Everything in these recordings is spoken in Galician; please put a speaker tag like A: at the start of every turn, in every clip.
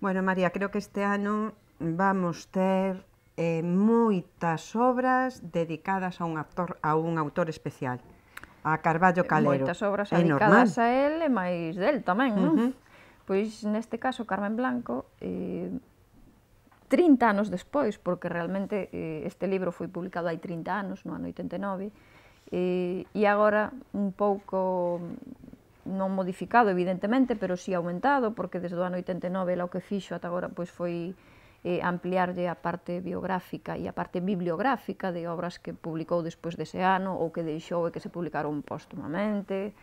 A: Bueno, María, creo que este ano vamos ter eh, moitas obras dedicadas a un actor a un autor especial, a Carballo Calero. Moitas obras é dedicadas
B: normal. a él e máis del tamén, non? Uh -huh. Pois neste caso Carmen Blanco eh, 30 anos despois, porque realmente eh, este libro foi publicado hai 30 anos, no ano 89, e, eh, e agora un pouco non modificado evidentemente, pero si sí aumentado, porque desde o ano 89 ela o que fixo ata agora pois foi eh, ampliarlle a parte biográfica e a parte bibliográfica de obras que publicou despois dese ano ou que deixou e que se publicaron póstumamente,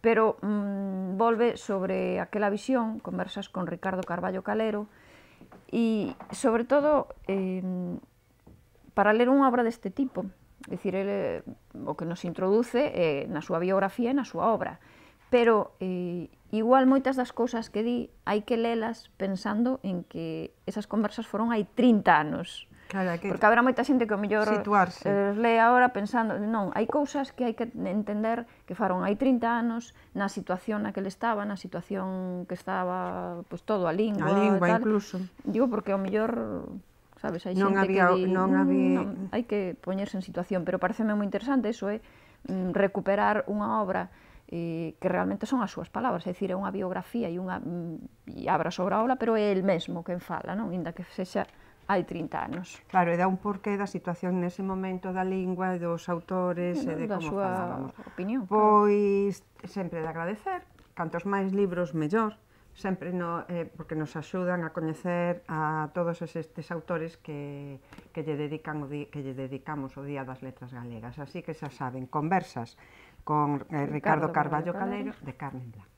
B: pero mm, volve sobre aquela visión, conversas con Ricardo Carballo Calero, e sobre todo eh, para ler unha obra deste tipo, dicir, ele, o que nos introduce eh, na súa biografía e na súa obra pero eh, igual moitas das cousas que di hai que lelas pensando en que esas conversas foron hai 30 anos. Claro, que Porque habrá moita xente que o mellor situarse. Eh, lee agora pensando, non, hai cousas que hai que entender que faron hai 30 anos na situación na que ele estaba, na situación que estaba, pois pues, todo a lingua, a lingua e tal. incluso. Digo porque o mellor sabes, hai non xente había, que di, non, mm, había... non, hai que poñerse en situación, pero pareceme moi interesante eso, é eh? Mm, recuperar unha obra eh, que realmente son as súas palabras, é dicir, é unha biografía e unha mm, e abra sobre a obra, pero é el mesmo quen fala, non? Inda que sexa hai 30 anos. Claro, e dá
A: un porqué da situación nese momento da lingua, e dos autores
B: e, non, e de como falábamos.
A: opinión. Pois claro. sempre de agradecer, cantos máis libros mellor, sempre no, eh, porque nos axudan a coñecer a todos estes autores que, que, lle dedican o di, que lle dedicamos o Día das Letras Galegas. Así que xa saben, conversas con eh, Ricardo, Ricardo Carballo Calero, Calero de Carmen Blanco.